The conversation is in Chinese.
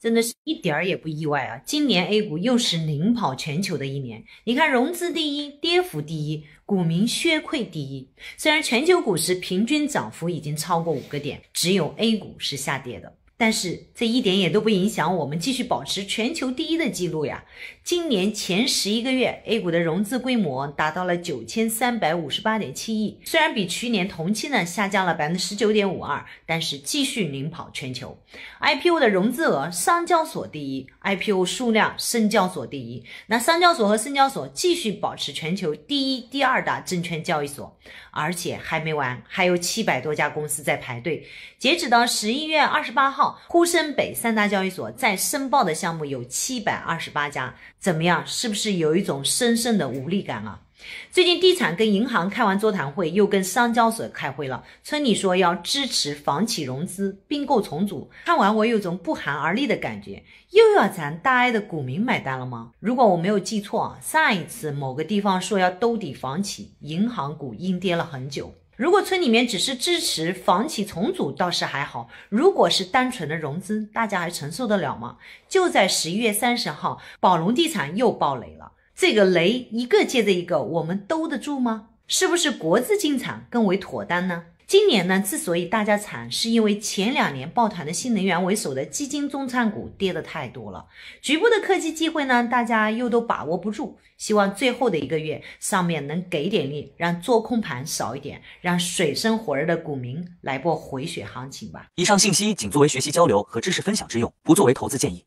真的是一点儿也不意外啊！今年 A 股又是领跑全球的一年。你看，融资第一，跌幅第一，股民血亏第一。虽然全球股市平均涨幅已经超过五个点，只有 A 股是下跌的。但是这一点也都不影响我们继续保持全球第一的记录呀！今年前十一个月，A 股的融资规模达到了九千三百五十八点七亿，虽然比去年同期呢下降了百分之十九点五二，但是继续领跑全球。IPO 的融资额，上交所第一；IPO 数量，深交所第一。那上交所和深交所继续保持全球第一、第二大证券交易所。而且还没完，还有七百多家公司在排队。截止到十一月二十八号。沪深北三大交易所在申报的项目有七百二十八家，怎么样？是不是有一种深深的无力感啊？最近地产跟银行开完座谈会，又跟上交所开会了，村里说要支持房企融资、并购重组。看完我有种不寒而栗的感觉，又要咱大 A 的股民买单了吗？如果我没有记错啊，上一次某个地方说要兜底房企，银行股阴跌了很久。如果村里面只是支持房企重组，倒是还好；如果是单纯的融资，大家还承受得了吗？就在十一月三十号，宝龙地产又爆雷了，这个雷一个接着一个，我们兜得住吗？是不是国资进场更为妥当呢？今年呢，之所以大家惨，是因为前两年抱团的新能源为首的基金中参股跌的太多了。局部的科技机会呢，大家又都把握不住。希望最后的一个月，上面能给点力，让做空盘少一点，让水深火热的股民来波回血行情吧。以上信息仅作为学习交流和知识分享之用，不作为投资建议。